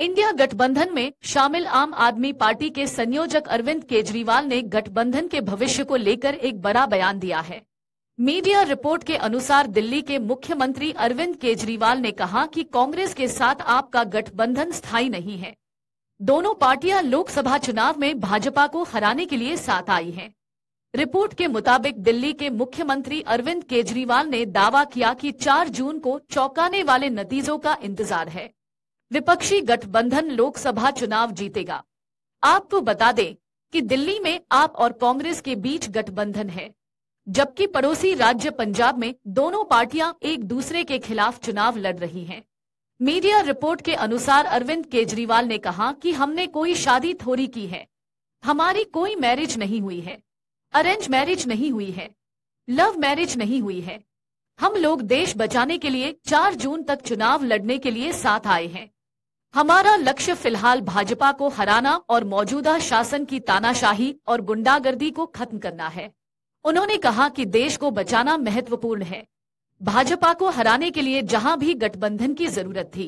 India गठबंधन में शामिल आम आदमी पार्टी के संयोजक अरविंद केजरीवाल ने गठबंधन के भविष्य को लेकर एक बड़ा बयान दिया है मीडिया रिपोर्ट के अनुसार दिल्ली के मुख्यमंत्री अरविंद केजरीवाल ने कहा कि कांग्रेस के साथ आपका गठबंधन स्थायी नहीं है दोनों पार्टियां लोकसभा चुनाव में भाजपा को हराने के लिए साथ आई हैं। रिपोर्ट के मुताबिक दिल्ली के मुख्यमंत्री अरविंद केजरीवाल ने दावा किया कि 4 जून को चौंकाने वाले नतीजों का इंतजार है विपक्षी गठबंधन लोकसभा चुनाव जीतेगा आपको बता दें कि दिल्ली में आप और कांग्रेस के बीच गठबंधन है जबकि पड़ोसी राज्य पंजाब में दोनों पार्टियां एक दूसरे के खिलाफ चुनाव लड़ रही हैं। मीडिया रिपोर्ट के अनुसार अरविंद केजरीवाल ने कहा कि हमने कोई शादी थोड़ी की है हमारी कोई मैरिज नहीं हुई है अरेंज मैरिज नहीं हुई है लव मैरिज नहीं हुई है हम लोग देश बचाने के लिए 4 जून तक चुनाव लड़ने के लिए साथ आए हैं हमारा लक्ष्य फिलहाल भाजपा को हराना और मौजूदा शासन की तानाशाही और गुंडागर्दी को खत्म करना है उन्होंने कहा कि देश को बचाना महत्वपूर्ण है भाजपा को हराने के लिए जहां भी गठबंधन की जरूरत थी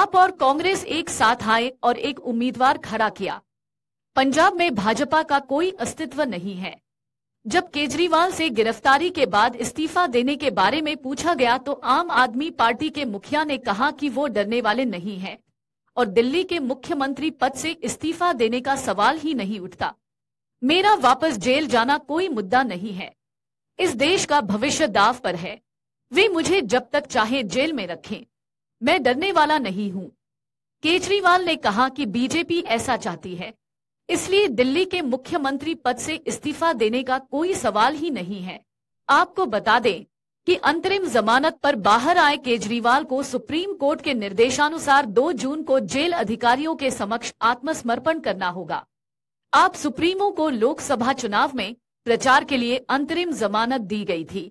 आप और कांग्रेस एक साथ आए और एक उम्मीदवार खड़ा किया पंजाब में भाजपा का कोई अस्तित्व नहीं है जब केजरीवाल से गिरफ्तारी के बाद इस्तीफा देने के बारे में पूछा गया तो आम आदमी पार्टी के मुखिया ने कहा कि वो डरने वाले नहीं हैं। और दिल्ली के मुख्यमंत्री पद से इस्तीफा देने का सवाल ही नहीं उठता मेरा वापस जेल जाना कोई मुद्दा नहीं है इस देश का भविष्य दाव पर है वे मुझे जब तक चाहे जेल में रखें मैं डरने वाला नहीं हूं केजरीवाल ने कहा कि बीजेपी ऐसा चाहती है इसलिए दिल्ली के मुख्यमंत्री पद से इस्तीफा देने का कोई सवाल ही नहीं है आपको बता दें कि अंतरिम जमानत पर बाहर आए केजरीवाल को सुप्रीम कोर्ट के निर्देशानुसार 2 जून को जेल अधिकारियों के समक्ष आत्मसमर्पण करना होगा आप सुप्रीमो को लोकसभा चुनाव में प्रचार के लिए अंतरिम जमानत दी गई थी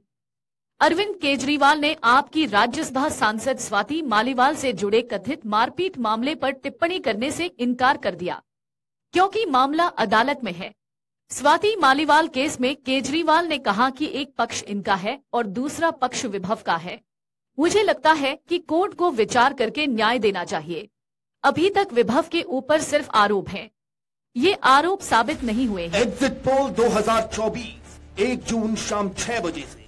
अरविंद केजरीवाल ने आपकी राज्यसभा सांसद स्वाति मालीवाल से जुड़े कथित मारपीट मामले पर टिप्पणी करने से इनकार कर दिया क्योंकि मामला अदालत में है स्वाति मालीवाल केस में केजरीवाल ने कहा कि एक पक्ष इनका है और दूसरा पक्ष विभव का है मुझे लगता है कि कोर्ट को विचार करके न्याय देना चाहिए अभी तक विभव के ऊपर सिर्फ आरोप हैं। ये आरोप साबित नहीं हुए हैं। एग्जिट पोल 2024 एक जून शाम छह बजे से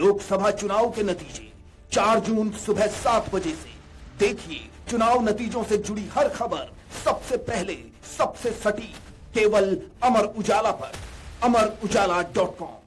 लोकसभा चुनाव के नतीजे चार जून सुबह सात बजे से देखिए चुनाव नतीजों से जुड़ी हर खबर सबसे पहले सबसे सटीक केवल अमर उजाला पर अमर उजाला डॉट कॉम